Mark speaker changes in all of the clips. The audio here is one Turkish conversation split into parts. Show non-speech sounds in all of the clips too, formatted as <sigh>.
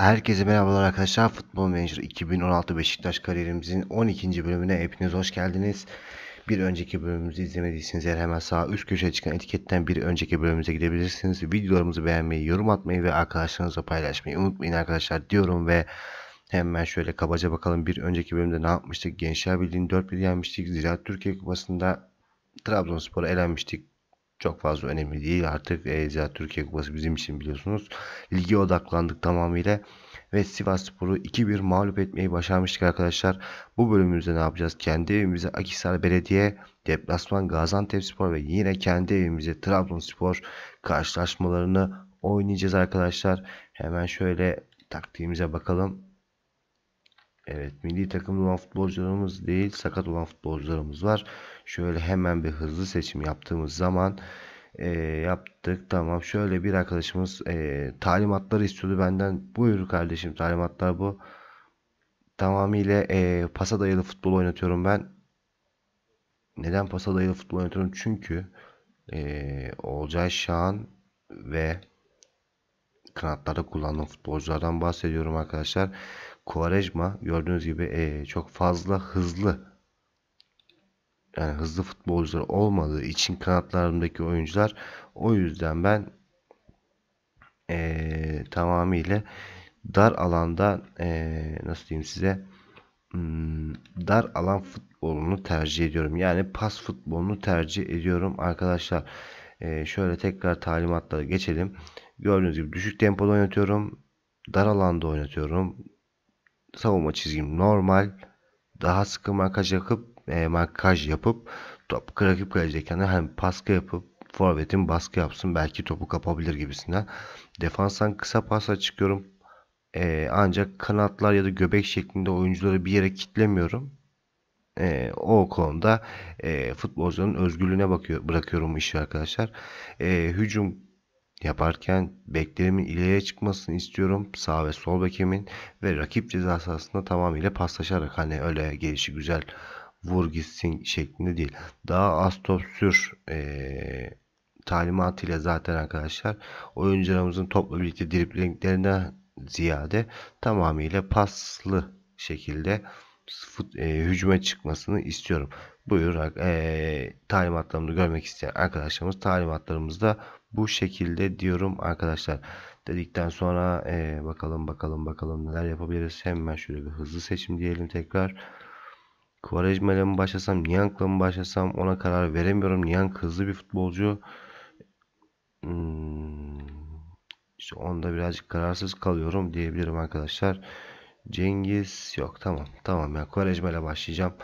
Speaker 1: Herkese merhabalar arkadaşlar. Futbol Manager 2016 Beşiktaş kariyerimizin 12. bölümüne hepiniz hoş geldiniz. Bir önceki bölümümüzü izlemediyseniz eğer hemen sağ üst köşeye çıkan etiketten bir önceki bölümümüze gidebilirsiniz. Videolarımızı beğenmeyi, yorum atmayı ve arkadaşlarınızla paylaşmayı unutmayın arkadaşlar diyorum ve hemen şöyle kabaca bakalım bir önceki bölümde ne yapmıştık? Gençler Birliği'nin 4-1 yenmiştik. Ziraat Türkiye Kupası'nda Trabzonspor'a elenmiştik çok fazla önemli değil. Artık e, Zira Türkiye Kupası bizim için biliyorsunuz. ligi odaklandık tamamıyla ve Sivas Spor'u 2-1 mağlup etmeyi başarmıştık arkadaşlar. Bu bölümümüzde ne yapacağız? Kendi evimize Akisar Belediye, Deplasman Gaziantep Spor ve yine kendi evimize Trabzonspor karşılaşmalarını oynayacağız arkadaşlar. Hemen şöyle taktiğimize bakalım. Evet milli takımda olan futbolcularımız değil sakat olan futbolcularımız var. Şöyle hemen bir hızlı seçim yaptığımız zaman e, yaptık. Tamam şöyle bir arkadaşımız e, talimatları istiyordu benden. Buyur kardeşim talimatlar bu. Tamamıyla e, pasa dayalı futbol oynatıyorum ben. Neden pasa dayalı futbol oynatıyorum? Çünkü e, Olcay Şahan ve kanatlarda kullandığım futbolculardan bahsediyorum arkadaşlar. Quaresma gördüğünüz gibi e, çok fazla hızlı yani hızlı futbolcular olmadığı için kanatlarındaki oyuncular o yüzden ben e, tamamıyla dar alanda e, nasıl diyeyim size hmm, dar alan futbolunu tercih ediyorum. Yani pas futbolunu tercih ediyorum arkadaşlar. E, şöyle tekrar talimatlara geçelim. Gördüğünüz gibi düşük tempoda oynatıyorum. Dar alanda oynatıyorum savunma çizgim normal. Daha sıkı markaj yapıp e, markaj yapıp top rakip kaleciyken hem baskı yapıp forvetin baskı yapsın belki topu kapabilir gibisinden. Defanstan kısa pasla çıkıyorum. E, ancak kanatlar ya da göbek şeklinde oyuncuları bir yere kitlemiyorum. E, o konuda e, futbolcuların özgürlüğüne bakıyor, bırakıyorum işi arkadaşlar. E, hücum yaparken beklerimin ileriye çıkmasını istiyorum. Sağ ve sol bekemin ve rakip ceza sahasında tamamıyla paslaşarak hani öyle gelişi güzel vur gitsin şeklinde değil. Daha az top sür ee, talimatıyla zaten arkadaşlar oyuncularımızın topla birlikte driplinglerine ziyade tamamıyla paslı şekilde e, hücuma çıkmasını istiyorum. Buyur e, talimatlarımızı görmek isteyen arkadaşlarımız talimatlarımızda bu şekilde diyorum arkadaşlar. Dedikten sonra e, bakalım bakalım bakalım neler yapabiliriz. Hemen şöyle bir hızlı seçim diyelim tekrar. Quaresma ile mi başlasam, Niyank'la mı başlasam ona karar veremiyorum. Niyank hızlı bir futbolcu. Hmm, işte onda birazcık kararsız kalıyorum diyebilirim arkadaşlar. Cengiz yok tamam tamam ya Quaresma ile başlayacağım.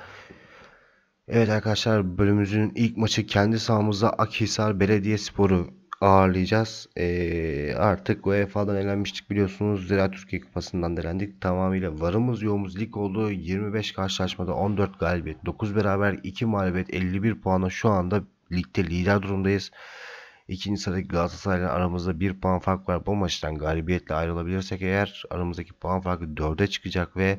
Speaker 1: Evet arkadaşlar bölümümüzün ilk maçı kendi sahamızda Akhisar Belediyespor'u ağırlayacağız. Ee, artık UEFA'dan elenmiştik biliyorsunuz. Zira Türkiye Kupası'ndan delendik. Tamamıyla varımız yoğumuz lig oldu. 25 karşılaşmada 14 galibiyet, 9 beraber, 2 mağlubiyet, 51 puanla şu anda ligde lider durumdayız. İkinci sıradaki Galatasaray'la aramızda 1 puan fark var. Bu maçtan galibiyetle ayrılabilirsek eğer aramızdaki puan farkı 4'e çıkacak ve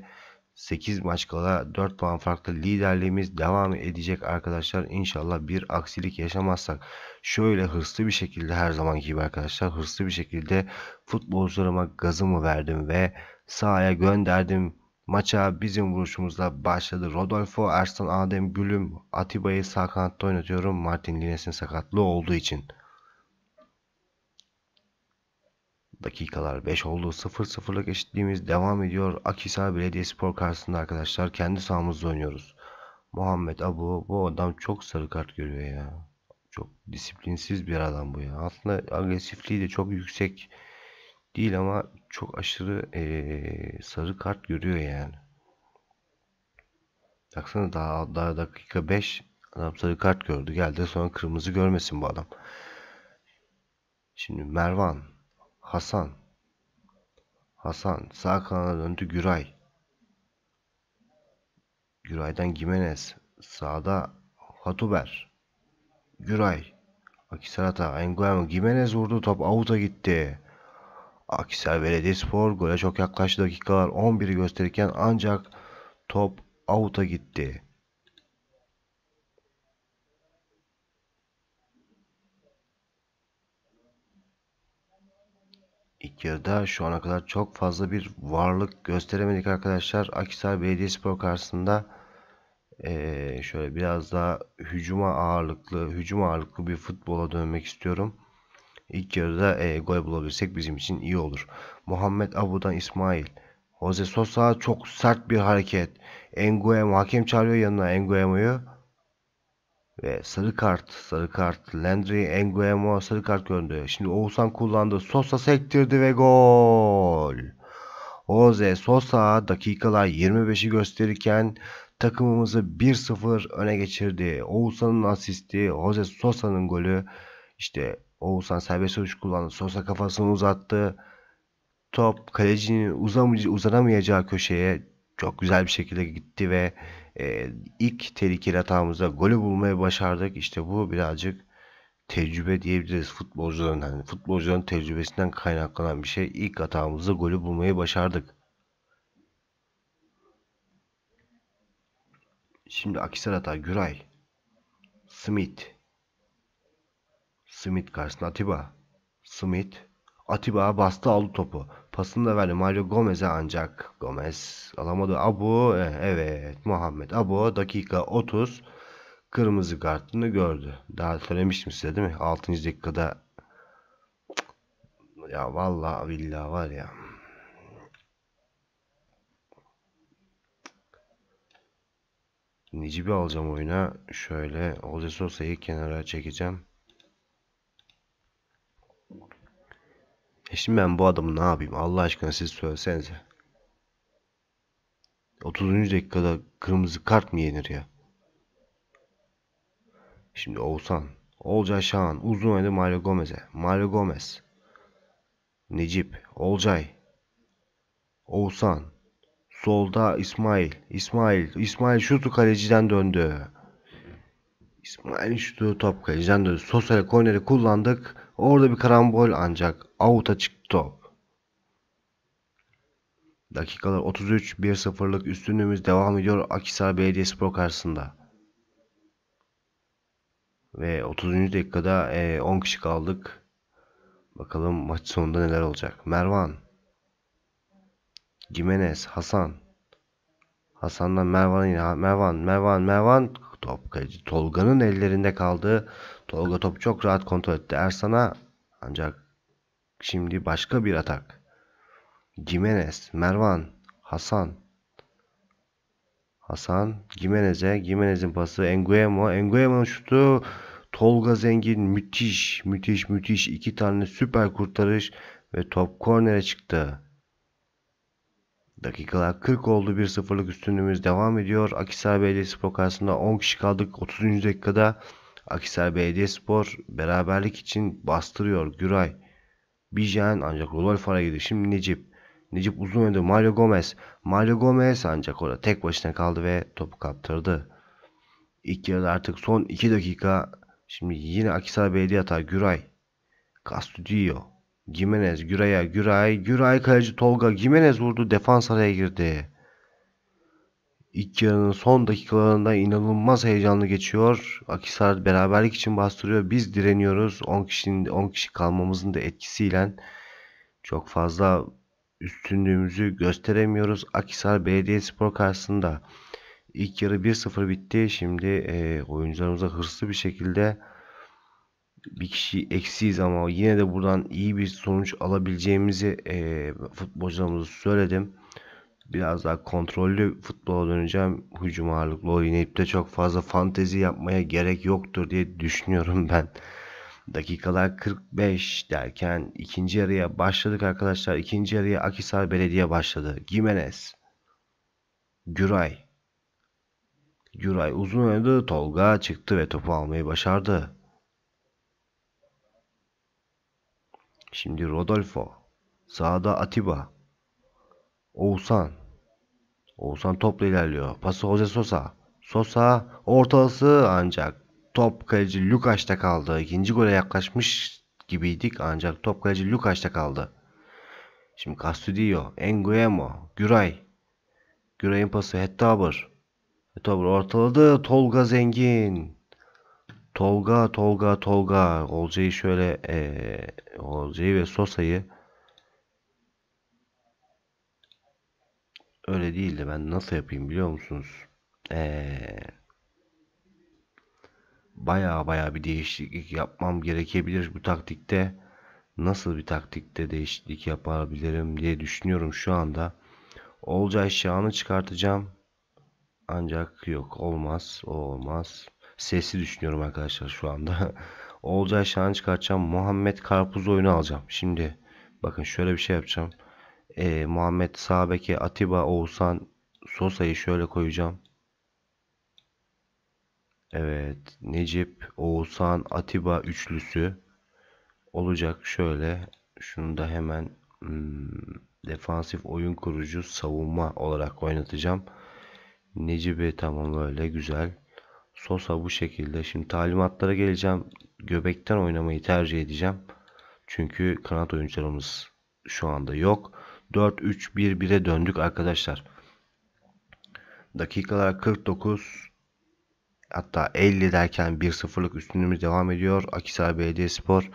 Speaker 1: 8 maç kala 4 puan farklı liderliğimiz devam edecek arkadaşlar. İnşallah bir aksilik yaşamazsak şöyle hırslı bir şekilde her zamanki gibi arkadaşlar hırslı bir şekilde futbolcularıma gazımı verdim ve sahaya gönderdim. Maça bizim vuruşumuzla başladı. Rodolfo, Ersan Adem, Gülüm, Atiba'yı sağ kanatta oynatıyorum. Martin Lines'in sakatlığı olduğu için. Dakikalar 5 oldu. 0-0'lık eşitliğimiz devam ediyor. Akhisar Belediyespor karşısında arkadaşlar kendi sahamızda oynuyoruz. Muhammed Abu bu adam çok sarı kart görüyor ya. Çok disiplinsiz bir adam bu ya. Aslında agresifliği de çok yüksek değil ama çok aşırı ee, sarı kart görüyor yani. Baksana daha, daha dakika 5 adam sarı kart gördü. Geldi sonra kırmızı görmesin bu adam. Şimdi Mervan Hasan. Hasan sağ kanada döndü Güray. Güray'dan Gimenez. Sağda Hatuber. Güray. Akisarata. Enguemo. Gimenez vurdu. Top avuta gitti. Akisar Belediyespor gole çok yaklaştı dakikalar 11'i gösterirken ancak top avuta gitti. ilk yarıda şu ana kadar çok fazla bir varlık gösteremedik arkadaşlar. Akisar Belediyespor karşısında ee, şöyle biraz daha hücuma ağırlıklı, hücum ağırlıklı bir futbola dönmek istiyorum. İlk yarıda e, gol bulabilirsek bizim için iyi olur. Muhammed Abu'dan İsmail. Jose Sosa çok sert bir hareket. Enguem hakem çağırıyor yanına Enguem'i. Ve sarı kart, sarı kart. Landry Nguemo sarı kart gördü. Şimdi Oğuzhan kullandı. Sosa sektirdi ve gol. Jose Sosa dakikalar 25'i gösterirken takımımızı 1-0 öne geçirdi. Oğuzhan'ın asisti, Jose Sosa'nın golü. İşte Oğuzhan serbest vuruş kullandı. Sosa kafasını uzattı. Top kalecinin uzanamayacağı köşeye çok güzel bir şekilde gitti ve e, ilk tehlikeli hatamızda golü bulmayı başardık. İşte bu birazcık tecrübe diyebiliriz futbolcuların. Yani futbolcuların tecrübesinden kaynaklanan bir şey. İlk hatamızda golü bulmayı başardık. Şimdi Akisar hata Güray. Smith. Smith karşısında Atiba. Smith. Atiba bastı aldı topu. Pasını da verdi Mario Gomez'e ancak Gomez alamadı. Abu e, evet Muhammed Abu dakika 30 kırmızı kartını gördü. Daha söylemiştim size değil mi? 6. dakikada ya vallahi billahi var ya. Nicibi alacağım oyuna. Şöyle Jose kenara çekeceğim. E şimdi ben bu adamı ne yapayım? Allah aşkına siz söylesenize. 30. dakikada kırmızı kart mı yenir ya? Şimdi Oğuzhan, Olcay Şahan, uzun oynadı Mario Gomez'e. Mario Gomez, Necip, Olcay, Oğuzhan, solda İsmail, İsmail, İsmail şutu kaleciden döndü. İsmail şutu top kaleciden döndü. Sosyal korneri kullandık. Orada bir karambol ancak outa çıktı top. Dakikalar 33 1-0'lık üstünlüğümüz devam ediyor Akisar Belediyespor karşısında. Ve 30. dakikada 10 e, kişi kaldık. Bakalım maç sonunda neler olacak. Mervan. Jimenez, Hasan. Hasan'dan Mervan yine. Mervan, Mervan, Mervan. Top kaleci Tolga'nın ellerinde kaldı. Tolga topu çok rahat kontrol etti Ersan'a. Ancak şimdi başka bir atak. Gimenez, Mervan, Hasan. Hasan, Gimenez'e, Gimenez'in pası, Enguemo, Enguemo'nun şutu. Tolga Zengin müthiş, müthiş, müthiş. iki tane süper kurtarış ve top kornere çıktı. Dakikalar 40 oldu 1-0'lık üstünlüğümüz devam ediyor. Akisar spor karşısında 10 kişi kaldık 30. dakikada. Akisar Belediyespor beraberlik için bastırıyor. Güray, Bijan ancak Rodolfo araya gidiyor. Şimdi Necip. Necip uzun önde Mario Gomez. Mario Gomez ancak orada tek başına kaldı ve topu kaptırdı. İlk yarıda artık son 2 dakika. Şimdi yine Akisar Belediye atar. Güray. Castudio. Gimenez. Güray'a. Güray. Güray kaleci Tolga. Gimenez vurdu. Defans araya girdi. İlk yarının son dakikalarında inanılmaz heyecanlı geçiyor. Akisar beraberlik için bastırıyor. Biz direniyoruz. 10 kişinin 10 kişi kalmamızın da etkisiyle çok fazla üstünlüğümüzü gösteremiyoruz. Akisar Belediyespor karşısında ilk yarı 1-0 bitti. Şimdi e, oyuncularımıza hırslı bir şekilde bir kişi eksiyiz ama yine de buradan iyi bir sonuç alabileceğimizi e, futbolcularımıza söyledim biraz daha kontrollü futbola döneceğim. Hücum ağırlıklı oynayıp da çok fazla fantezi yapmaya gerek yoktur diye düşünüyorum ben. Dakikalar 45 derken ikinci yarıya başladık arkadaşlar. İkinci yarıya Akisar Belediye başladı. Gimenez. Güray. Güray uzun oynadı. Tolga çıktı ve topu almayı başardı. Şimdi Rodolfo. Sağda Atiba. Oğuzhan. Oğuzhan topla ilerliyor. Pası Jose Sosa. Sosa ortası ancak top kaleci Lukas'ta kaldı. İkinci gole yaklaşmış gibiydik ancak top kaleci Lukas'ta kaldı. Şimdi Castudio, Enguemo, Güray. Güray'ın pası Hettaber. Hettaber ortaladı. Tolga Zengin. Tolga, Tolga, Tolga. Olcay'ı şöyle ee, Olcay'ı ve Sosa'yı Öyle değil de ben nasıl yapayım biliyor musunuz? Eee baya baya bir değişiklik yapmam gerekebilir bu taktikte. Nasıl bir taktikte değişiklik yapabilirim diye düşünüyorum şu anda. Olcay Şahan'ı çıkartacağım. Ancak yok olmaz o olmaz. Sesi düşünüyorum arkadaşlar şu anda. <laughs> Olcay Şahan'ı çıkartacağım. Muhammed Karpuz oyunu alacağım. Şimdi bakın şöyle bir şey yapacağım e, Muhammed Sabek'e Atiba Oğuzhan Sosa'yı şöyle koyacağım. Evet Necip Oğuzhan Atiba üçlüsü olacak şöyle. Şunu da hemen hmm, defansif oyun kurucu savunma olarak oynatacağım. Necip'i tamam böyle güzel. Sosa bu şekilde. Şimdi talimatlara geleceğim. Göbekten oynamayı tercih edeceğim. Çünkü kanat oyuncularımız şu anda yok. 4-3-1-1'e döndük arkadaşlar. Dakikalar 49 hatta 50 derken 1-0'lık üstünlüğümüz devam ediyor. Akisar Belediyespor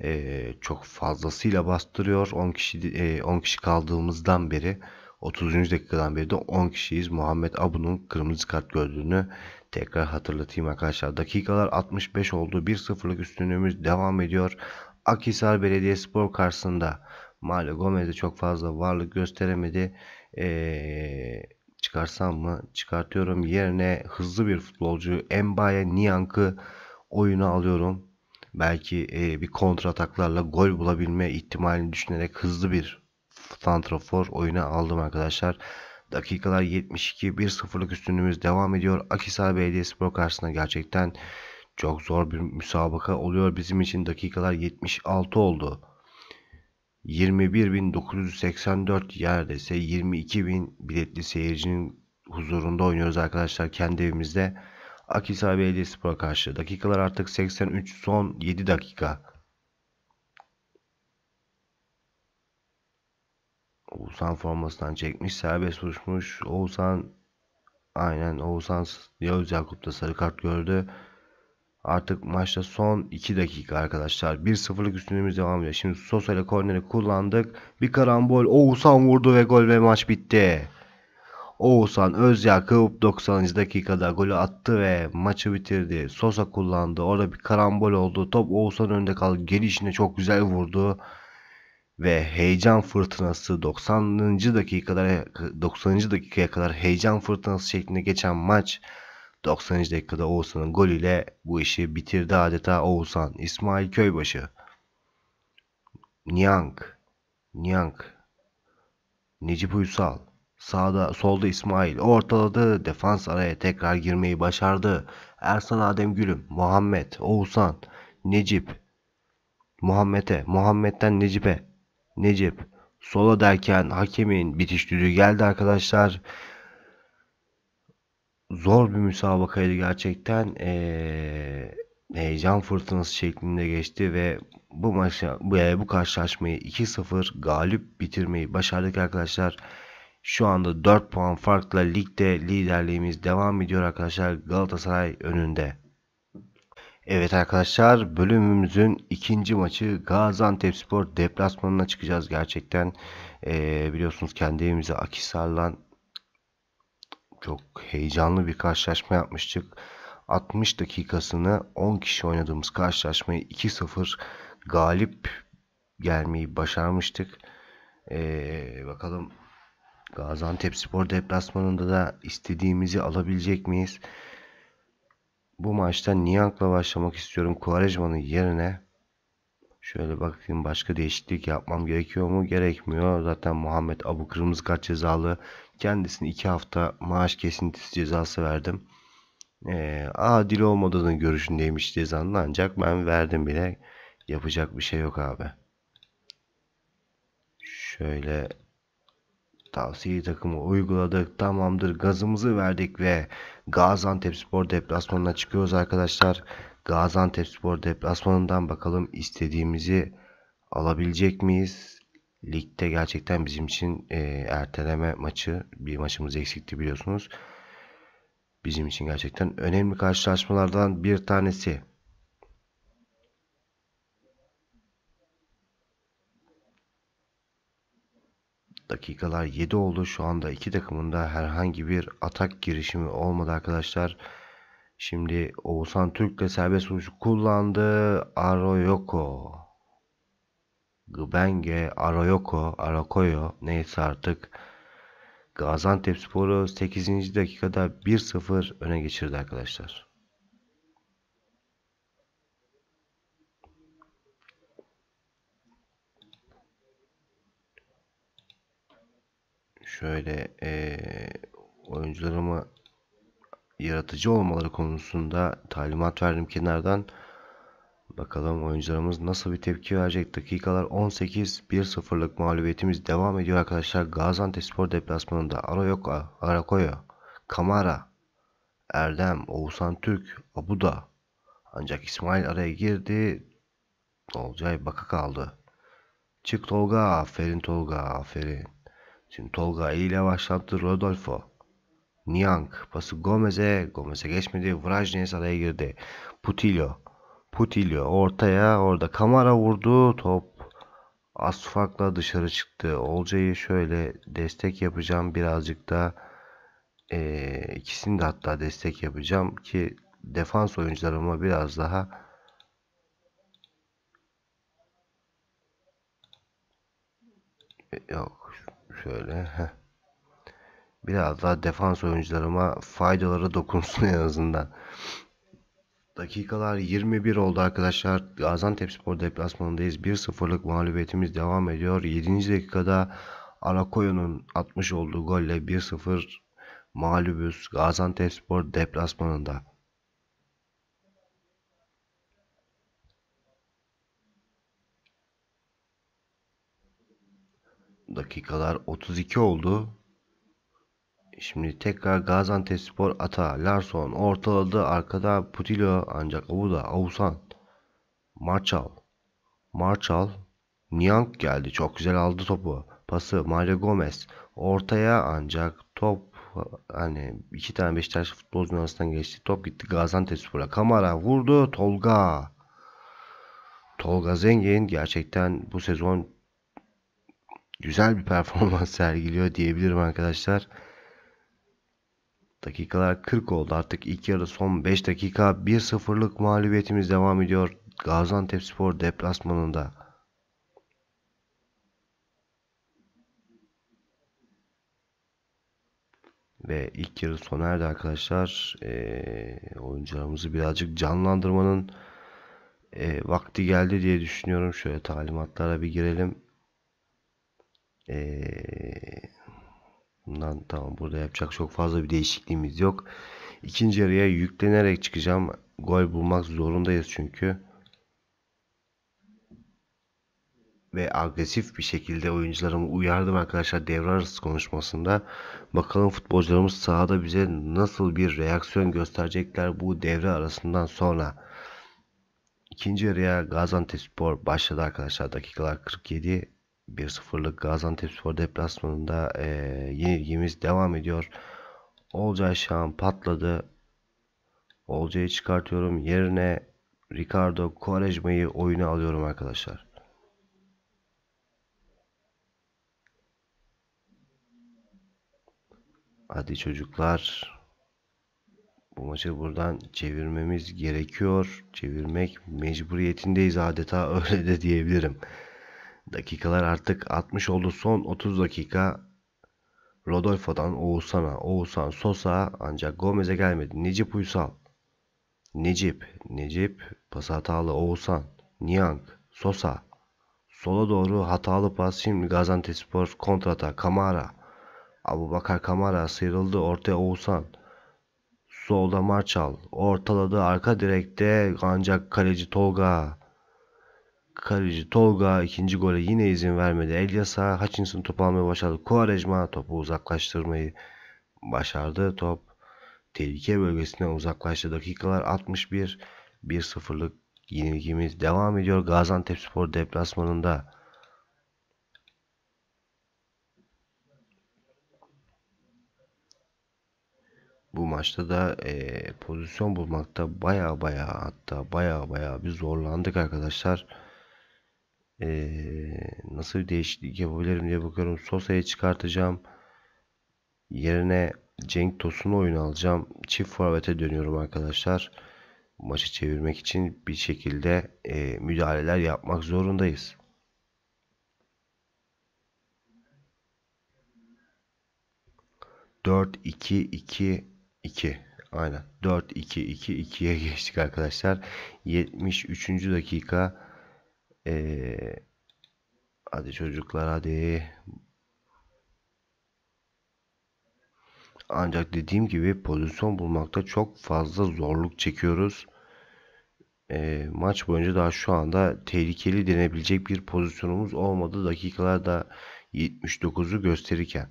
Speaker 1: e, çok fazlasıyla bastırıyor. 10 kişi e, 10 kişi kaldığımızdan beri 30. dakikadan beri de 10 kişiyiz. Muhammed Abu'nun kırmızı kart gördüğünü tekrar hatırlatayım arkadaşlar. Dakikalar 65 oldu. 1-0'lık üstünlüğümüz devam ediyor. Akhisar Belediyespor karşısında Mario Gomez'de çok fazla varlık gösteremedi. Ee, çıkarsam mı? Çıkartıyorum. Yerine hızlı bir futbolcu Mbaye Niyank'ı oyunu alıyorum. Belki e, bir ataklarla gol bulabilme ihtimalini düşünerek hızlı bir santrafor oyuna aldım arkadaşlar. Dakikalar 72 1-0'lık üstünlüğümüz devam ediyor. Akisar Belediyespor karşısında gerçekten çok zor bir müsabaka oluyor. Bizim için dakikalar 76 oldu. 21.984 yerdeyse 22.000 biletli seyircinin huzurunda oynuyoruz arkadaşlar kendi evimizde. Akhisar Belediyespor'a karşı. Dakikalar artık 83 son 7 dakika. Oğuzhan formasından çekmiş. Serbest uçmuş. Oğuzhan aynen Oğuzhan Yavuz Yakup'ta sarı kart gördü. Artık maçta son 2 dakika arkadaşlar. 1-0'lık üstünlüğümüz devam ediyor. Şimdi Sosa ile korneri kullandık. Bir karambol. Oğuzhan vurdu ve gol ve maç bitti. Oğuzhan Özyakıp 90. dakikada golü attı ve maçı bitirdi. Sosa kullandı. Orada bir karambol oldu. Top Oğuzhan önde kaldı. Gelişine çok güzel vurdu. Ve heyecan fırtınası 90. dakikada 90. dakikaya kadar heyecan fırtınası şeklinde geçen maç 90. dakikada Oğuzhan'ın golüyle bu işi bitirdi adeta Oğuzhan. İsmail Köybaşı. Niang. Niang. Necip Uysal. Sağda, solda İsmail ortaladı. Defans araya tekrar girmeyi başardı. Ersan Adem Gülüm, Muhammed, Oğuzhan, Necip. Muhammed'e, Muhammed'den Necip'e. Necip. Sola derken hakemin bitiş düdüğü geldi arkadaşlar zor bir müsabakaydı gerçekten. Ee, heyecan fırtınası şeklinde geçti ve bu maça bu, bu karşılaşmayı 2-0 galip bitirmeyi başardık arkadaşlar. Şu anda 4 puan farkla ligde liderliğimiz devam ediyor arkadaşlar Galatasaray önünde. Evet arkadaşlar bölümümüzün ikinci maçı Gaziantepspor deplasmanına çıkacağız gerçekten. Ee, biliyorsunuz kendi evimize Akhisar'la çok heyecanlı bir karşılaşma yapmıştık. 60 dakikasını 10 kişi oynadığımız karşılaşmayı 2-0 galip gelmeyi başarmıştık. Ee, bakalım Gaziantep Spor deplasmanında da istediğimizi alabilecek miyiz? Bu maçta Niyank'la başlamak istiyorum. Kuvarejman'ın yerine şöyle bakayım başka değişiklik yapmam gerekiyor mu? Gerekmiyor. Zaten Muhammed Abu kırmızı kart cezalı kendisine 2 hafta maaş kesintisi cezası verdim. E, adil olmadığını görüşündeymiş cezanın ancak ben verdim bile yapacak bir şey yok abi. Şöyle tavsiye takımı uyguladık tamamdır gazımızı verdik ve Gaziantep Spor deplasmanına çıkıyoruz arkadaşlar. Gaziantep Spor deplasmanından bakalım istediğimizi alabilecek miyiz? ligde gerçekten bizim için e, erteleme maçı bir maçımız eksikti biliyorsunuz. Bizim için gerçekten önemli karşılaşmalardan bir tanesi. Dakikalar 7 oldu. Şu anda iki takımında herhangi bir atak girişimi olmadı arkadaşlar. Şimdi Oğuzhan Türk de serbest vuruşu kullandı. Aroyoko. Gbenge, Arayoko, Arakoyo neyse artık Gaziantep Sporu 8. dakikada 1-0 öne geçirdi arkadaşlar. Şöyle ee, oyuncularımı yaratıcı olmaları konusunda talimat verdim kenardan. Bakalım oyuncularımız nasıl bir tepki verecek. Dakikalar 18 1-0'lık mağlubiyetimiz devam ediyor arkadaşlar. Gaziantepspor deplasmanında Arayoka, Arakoya, Kamara, Erdem, Oğuzhan Türk, Abuda. Ancak İsmail araya girdi. Olcay baka kaldı. Çık Tolga. Aferin Tolga. Aferin. Şimdi Tolga eliyle başlattı Rodolfo. Niang pası Gomez'e. Gomez'e geçmedi. Vrajnes araya girdi. Putilio. Putilio ortaya orada kamera vurdu. Top asfakla dışarı çıktı. Olcay'ı şöyle destek yapacağım birazcık da e, ikisini de hatta destek yapacağım ki defans oyuncularıma biraz daha ee, yok şöyle heh. biraz daha defans oyuncularıma faydaları dokunsun en azından. Dakikalar 21 oldu arkadaşlar. Gaziantepspor deplasmanındayız. 1-0'lık mağlubiyetimiz devam ediyor. 7. dakikada Arakoyun'un atmış olduğu golle 1-0 mağlubuz Gaziantepspor deplasmanında. Dakikalar 32 oldu. Şimdi tekrar Gaziantep Spor Ata, Larson ortaladı. Arkada Putilo ancak bu da Avusan, Marçal. Marçal, Niang geldi. Çok güzel aldı topu. Pası Mario Gomez. Ortaya ancak top hani iki tane Beşiktaş futbolcunun arasından geçti. Top gitti Gaziantep Spor'a. Kamara vurdu. Tolga. Tolga Zengin gerçekten bu sezon güzel bir performans <laughs> sergiliyor diyebilirim arkadaşlar. Dakikalar 40 oldu artık ilk yarı son 5 dakika 1-0'lık mağlubiyetimiz devam ediyor Gaziantepspor deplasmanında. Ve ilk yarı sona erdi arkadaşlar. E, oyuncularımızı birazcık canlandırmanın e, vakti geldi diye düşünüyorum. Şöyle talimatlara bir girelim. Eee Bundan tamam burada yapacak çok fazla bir değişikliğimiz yok. İkinci yarıya yüklenerek çıkacağım. Gol bulmak zorundayız çünkü. Ve agresif bir şekilde oyuncularımı uyardım arkadaşlar devre arası konuşmasında. Bakalım futbolcularımız sahada bize nasıl bir reaksiyon gösterecekler bu devre arasından sonra. İkinci yarıya Gaziantepspor başladı arkadaşlar. Dakikalar 47 1-0'lık Gaziantepspor deplasmanında e, yenilgimiz devam ediyor. Olcay Şahan patladı. Olcay'ı çıkartıyorum. Yerine Ricardo Quaresma'yı oyuna alıyorum arkadaşlar. Hadi çocuklar. Bu maçı buradan çevirmemiz gerekiyor. Çevirmek mecburiyetindeyiz adeta <laughs> öyle de diyebilirim. Dakikalar artık 60 oldu. Son 30 dakika Rodolfo'dan Oğuzhan'a, Oğuzhan Sosa ancak Gomez'e gelmedi. Necip Uysal. Necip, Necip, pas hatalı Oğuzhan, Niang, Sosa. Sola doğru hatalı pas şimdi Gaziantepspor kontrata Kamara. Abu Bakar Kamara sıyrıldı ortaya Oğuzhan. Solda Marçal ortaladı arka direkte ancak kaleci Tolga. Kaleci Tolga ikinci gole yine izin vermedi. Elyasa Hutchinson topu almayı başardı. Quaresma topu uzaklaştırmayı başardı. Top tehlike bölgesine uzaklaştı. Dakikalar 61 1-0'lık yenilgimiz devam ediyor. Gaziantepspor deplasmanında bu maçta da e, pozisyon bulmakta baya baya hatta baya baya bir zorlandık arkadaşlar. Ee, nasıl bir değişiklik yapabilirim diye bakıyorum. Sosa'yı çıkartacağım. Yerine Cenk Tosun'u oyun alacağım. Çift forvete dönüyorum arkadaşlar. Maçı çevirmek için bir şekilde e, müdahaleler yapmak zorundayız. Dört, iki, iki, iki. Aynen. 4-2-2-2'ye <laughs> geçtik arkadaşlar. 73. dakika ee, hadi çocuklar hadi. Ancak dediğim gibi pozisyon bulmakta çok fazla zorluk çekiyoruz. E, maç boyunca daha şu anda tehlikeli denebilecek bir pozisyonumuz olmadı. Dakikalarda 79'u gösterirken.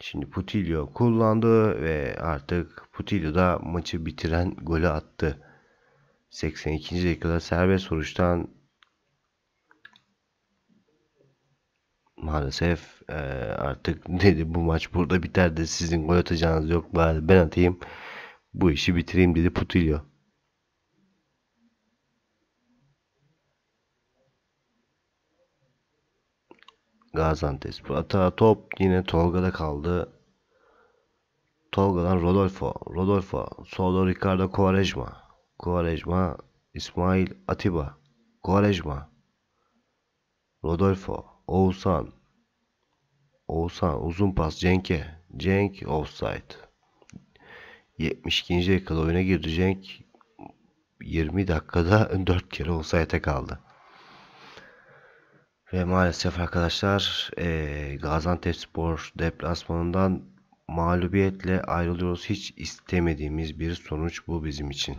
Speaker 1: Şimdi Putilio kullandı ve artık Putilio da maçı bitiren golü attı. 82. dakikada serbest vuruştan maalesef e, artık <laughs> dedi bu maç burada biter de sizin gol atacağınız yok bari ben atayım bu işi bitireyim dedi Putilio. Gaziantep. Ata top yine Tolga'da kaldı. Tolga'dan Rodolfo. Rodolfo. Solda Ricardo Quaresma. Quaresma, İsmail Atiba, Quaresma, Rodolfo, Oğuzhan, Oğuzhan uzun pas Cenk'e, Cenk offside. 72. dakikada oyuna girdi Cenk 20 dakikada 4 <laughs> kere offside'e kaldı. Ve maalesef arkadaşlar e, Gaziantep Spor deplasmanından mağlubiyetle ayrılıyoruz. Hiç istemediğimiz bir sonuç bu bizim için.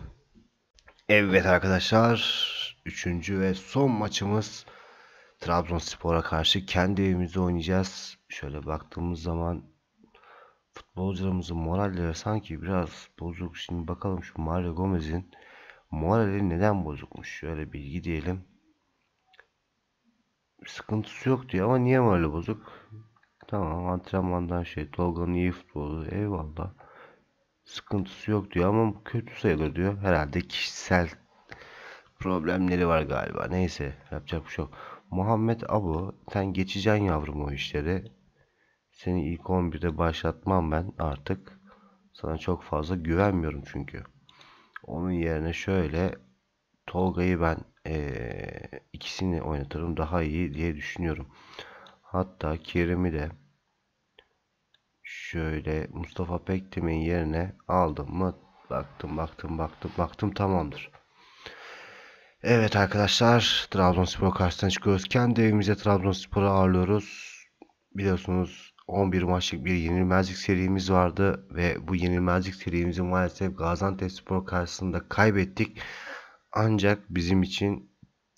Speaker 1: Evet arkadaşlar, üçüncü ve son maçımız Trabzonspor'a karşı kendi evimizde oynayacağız. Şöyle baktığımız zaman futbolcularımızın moralleri sanki biraz bozuk. Şimdi bakalım şu Mario Gomez'in morali neden bozukmuş? Şöyle bilgi diyelim. Sıkıntısı yok diyor ama niye morali bozuk? Tamam antrenmandan şey, Tolga'nın iyi futbolu eyvallah sıkıntısı yok diyor ama kötü sayılır diyor. Herhalde kişisel problemleri var galiba. Neyse yapacak bir şey yok. Muhammed Abu sen geçeceksin yavrum o işleri. Seni ilk 11'de başlatmam ben artık. Sana çok fazla güvenmiyorum çünkü. Onun yerine şöyle Tolga'yı ben ee, ikisini oynatırım daha iyi diye düşünüyorum. Hatta Kerim'i de Şöyle Mustafa Pektemir'in yerine aldım mı? Baktım baktım baktım baktım tamamdır. Evet arkadaşlar Trabzonspor karşısına çıkıyoruz. Kendi evimize Trabzonspor'u ağırlıyoruz. Biliyorsunuz 11 maçlık bir yenilmezlik serimiz vardı ve bu yenilmezlik serimizi maalesef Gaziantepspor karşısında kaybettik. Ancak bizim için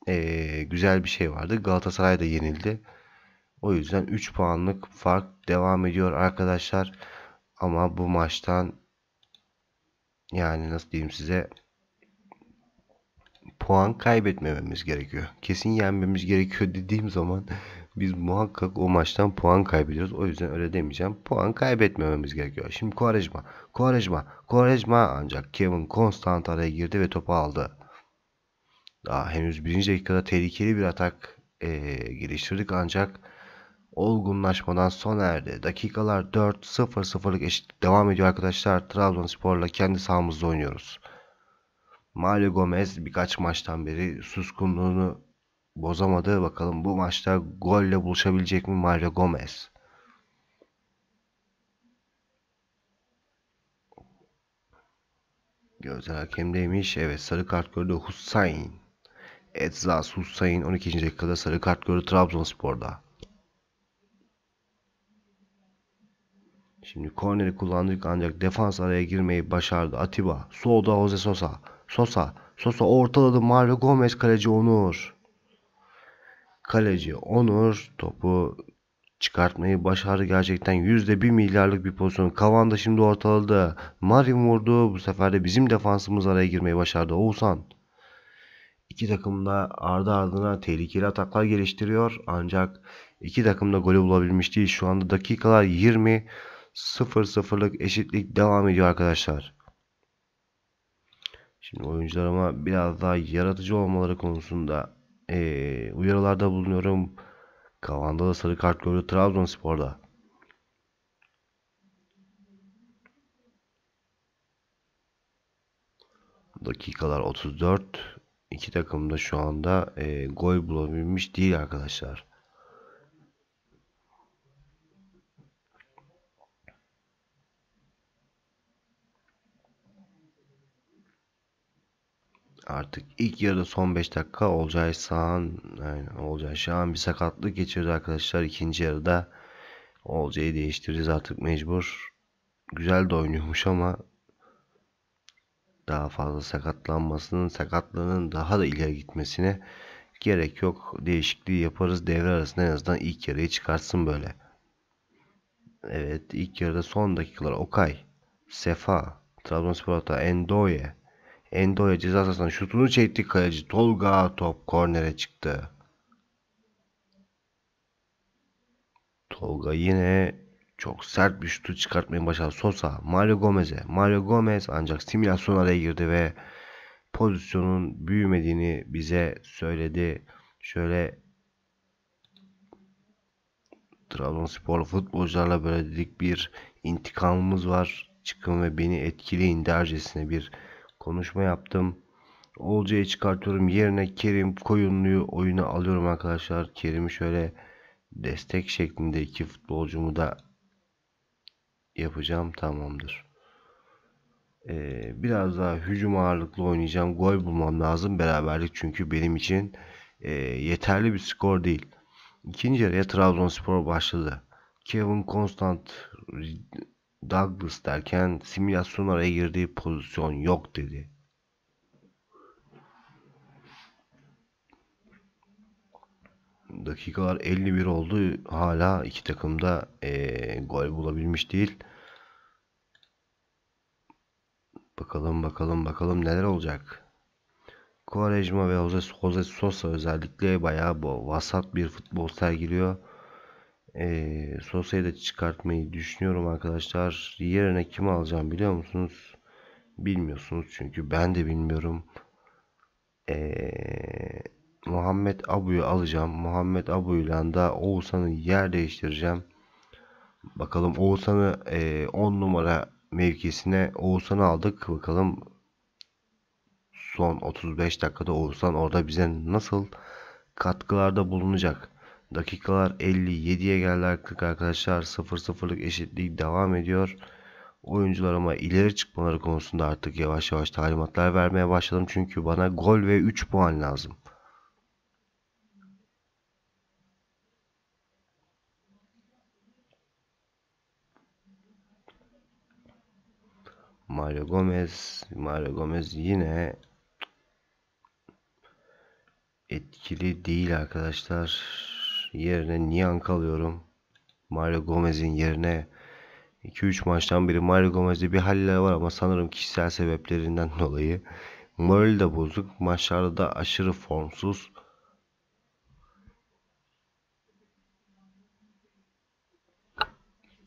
Speaker 1: e, güzel bir şey vardı. Galatasaray da yenildi. O yüzden 3 puanlık fark devam ediyor arkadaşlar. Ama bu maçtan yani nasıl diyeyim size puan kaybetmememiz gerekiyor. Kesin yenmemiz gerekiyor dediğim zaman biz muhakkak o maçtan puan kaybediyoruz. O yüzden öyle demeyeceğim. Puan kaybetmememiz gerekiyor. Şimdi Kovarejma, Kovarejma, Kovarejma ancak Kevin Constant araya girdi ve topu aldı. Daha henüz birinci dakikada tehlikeli bir atak e, geliştirdik ancak olgunlaşmadan sona erdi. Dakikalar 4-0-0'lık eşitlik devam ediyor arkadaşlar. Trabzonspor'la kendi sahamızda oynuyoruz. Mario Gomez birkaç maçtan beri suskunluğunu bozamadı. Bakalım bu maçta golle buluşabilecek mi Mario Gomez? Gözler hakemdeymiş. Evet sarı kart gördü Hussein. Etza Hussein 12. dakikada sarı kart gördü Trabzonspor'da. Şimdi korneri kullandık ancak defans araya girmeyi başardı. Atiba, solda Jose Sosa. Sosa, Sosa ortaladı Mario Gomez kaleci Onur. Kaleci Onur topu çıkartmayı başardı gerçekten. yüzde bir milyarlık bir pozisyon. kavanda şimdi ortaladı. Marin vurdu. Bu sefer de bizim defansımız araya girmeyi başardı. Oğuzhan. İki takım da ardı ardına tehlikeli ataklar geliştiriyor. Ancak iki takım da golü bulabilmiş değil. Şu anda dakikalar 20. Sıfır sıfırlık eşitlik devam ediyor arkadaşlar. Şimdi oyuncularıma biraz daha yaratıcı olmaları konusunda ee, uyarılarda bulunuyorum. Kavanda da sarı kart gördü Trabzonspor'da. Dakikalar 34. İki takım da şu anda e, gol bulabilmiş değil arkadaşlar. artık ilk yarıda son 5 dakika Olcay Sağan yani Olcay Şahan bir sakatlık geçirdi arkadaşlar. ikinci yarıda Olcay'ı değiştiririz artık mecbur. Güzel de oynuyormuş ama daha fazla sakatlanmasının sakatlığının daha da ileri gitmesine gerek yok. Değişikliği yaparız devre arasında en azından ilk yarıyı çıkartsın böyle. Evet ilk yarıda son dakikalar Okay, Sefa, Trabzonspor hata Endoye, Endoya ceza sahasından şutunu çekti. Kaleci Tolga top kornere çıktı. Tolga yine çok sert bir şutu çıkartmayı başardı. Sosa, Mario Gomez'e. Mario Gomez ancak simülasyon araya girdi ve pozisyonun büyümediğini bize söyledi. Şöyle Trabzonsporlu futbolcularla böyle dedik bir intikamımız var. Çıkın ve beni etkileyin dercesine bir konuşma yaptım. Olcay'ı çıkartıyorum. Yerine Kerim Koyunlu'yu oyuna alıyorum arkadaşlar. Kerim'i şöyle destek şeklinde iki futbolcumu da yapacağım. Tamamdır. Ee, biraz daha hücum ağırlıklı oynayacağım. Gol bulmam lazım. Beraberlik çünkü benim için e, yeterli bir skor değil. İkinci yarıya Trabzonspor başladı. Kevin Constant Douglas derken simülasyon araya girdiği pozisyon yok dedi. Dakikalar 51 oldu. Hala iki takım da e, gol bulabilmiş değil. Bakalım bakalım bakalım neler olacak. Quaresma ve Jose Sosa özellikle bayağı bu vasat bir futbol sergiliyor e, Sosa'yı çıkartmayı düşünüyorum arkadaşlar. Yerine kimi alacağım biliyor musunuz? Bilmiyorsunuz çünkü ben de bilmiyorum. E, Muhammed Abu'yu alacağım. Muhammed Abu'yla da Oğuzhan'ı yer değiştireceğim. Bakalım Oğuzhan'ı 10 e, numara mevkisine Oğuzhan'ı aldık. Bakalım son 35 dakikada Oğuzhan orada bize nasıl katkılarda bulunacak. Dakikalar 57'ye geldi artık arkadaşlar. 0-0'lık eşitlik devam ediyor. Oyuncularıma ileri çıkmaları konusunda artık yavaş yavaş talimatlar vermeye başladım. Çünkü bana gol ve 3 puan lazım. Mario Gomez, Mario Gomez yine etkili değil arkadaşlar yerine Niyank kalıyorum. Mario Gomez'in yerine 2-3 maçtan biri Mario Gomez'de bir haller var ama sanırım kişisel sebeplerinden <laughs> dolayı. Moral de bozuk. Maçlarda da aşırı formsuz.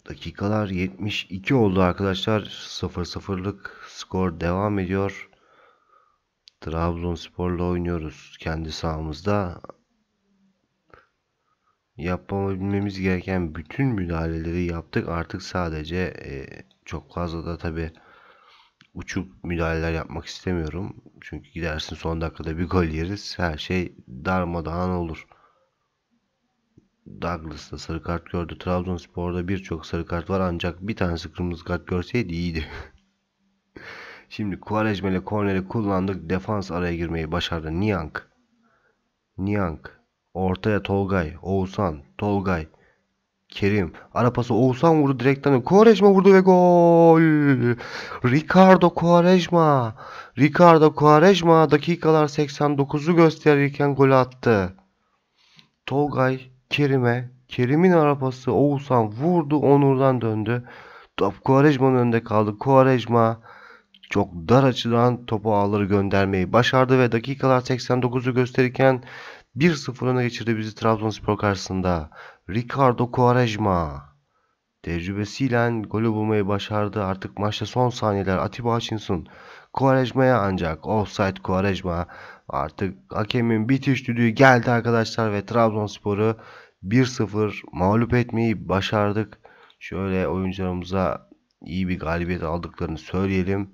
Speaker 1: Dakikalar 72 oldu arkadaşlar. 0-0'lık skor devam ediyor. Trabzonspor'la oynuyoruz kendi sahamızda yapmamız gereken bütün müdahaleleri yaptık. Artık sadece e, çok fazla da tabi uçuk müdahaleler yapmak istemiyorum. Çünkü gidersin son dakikada bir gol yeriz. Her şey darmadağın olur. Douglas da sarı kart gördü. Trabzonspor'da birçok sarı kart var ancak bir tanesi kırmızı kart görseydi iyiydi. <laughs> Şimdi Quaresma ile korneri kullandık. Defans araya girmeyi başardı. Niang. Niang. Ortaya Tolgay, Oğuzhan, Tolgay, Kerim. Arapası Oğuzhan vurdu direkten. Hani. Quaresma vurdu ve gol. Ricardo Quaresma. Ricardo Quaresma dakikalar 89'u gösterirken gol attı. Tolgay Kerim'e. Kerim'in arapası Oğuzhan vurdu. Onur'dan döndü. Top Quaresma'nın önünde kaldı. Quaresma çok dar açıdan topu ağları göndermeyi başardı ve dakikalar 89'u gösterirken 1-0 öne geçirdi bizi Trabzonspor karşısında. Ricardo Quaresma tecrübesiyle golü bulmayı başardı. Artık maçta son saniyeler Atiba Hutchinson Quaresma'ya ancak offside Quaresma artık hakemin bitiş düdüğü geldi arkadaşlar ve Trabzonspor'u 1-0 mağlup etmeyi başardık. Şöyle oyuncularımıza iyi bir galibiyet aldıklarını söyleyelim.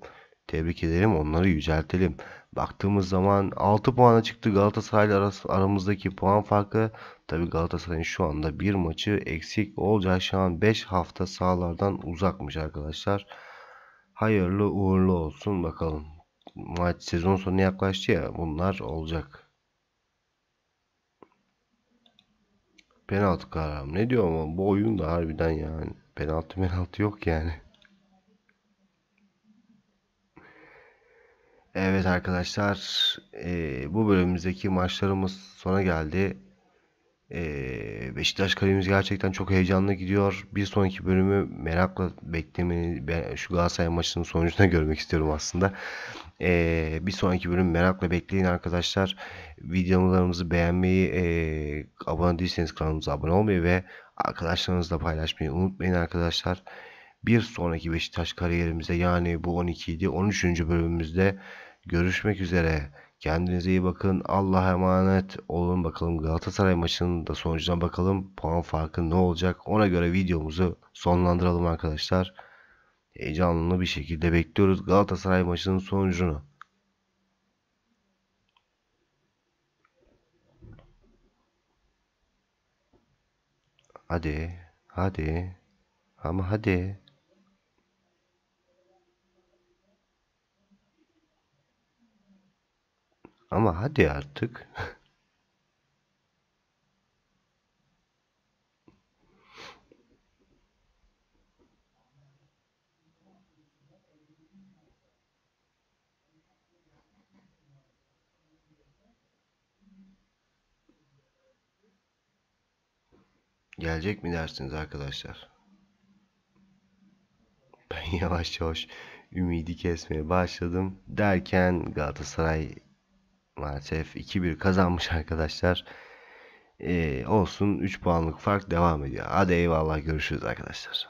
Speaker 1: Tebrik edelim onları yüceltelim. Baktığımız zaman 6 puana çıktı Galatasaray aramızdaki puan farkı. Tabi Galatasaray'ın şu anda bir maçı eksik olacağı şu an 5 hafta sahalardan uzakmış arkadaşlar. Hayırlı uğurlu olsun bakalım. Maç sezon sonu yaklaştı ya bunlar olacak. Penaltı kararı ne diyor ama bu oyun da harbiden yani. Penaltı penaltı yok yani. Evet arkadaşlar e, bu bölümümüzdeki maçlarımız sona geldi. E, Beşiktaş kalemiz gerçekten çok heyecanlı gidiyor. Bir sonraki bölümü merakla beklemeni ben şu Galatasaray maçının sonucuna <laughs> görmek istiyorum aslında. E, bir sonraki bölüm merakla bekleyin arkadaşlar. Videolarımızı beğenmeyi, e, abone değilseniz kanalımıza abone olmayı ve arkadaşlarınızla paylaşmayı unutmayın arkadaşlar. Bir sonraki Beşiktaş kariyerimize yani bu 12 idi 13. bölümümüzde Görüşmek üzere. Kendinize iyi bakın. Allah'a emanet olun. Bakalım Galatasaray maçının da sonucuna bakalım. Puan farkı ne olacak? Ona göre videomuzu sonlandıralım arkadaşlar. Heyecanlı bir şekilde bekliyoruz Galatasaray maçının sonucunu. Hadi. Hadi. Ama hadi. Ama hadi artık. Gelecek mi dersiniz arkadaşlar? Ben <laughs> yavaş yavaş ümidi kesmeye başladım derken Galatasaray maalesef 2-1 kazanmış <laughs> arkadaşlar. Ee, olsun 3 puanlık fark devam ediyor. Hadi eyvallah görüşürüz arkadaşlar.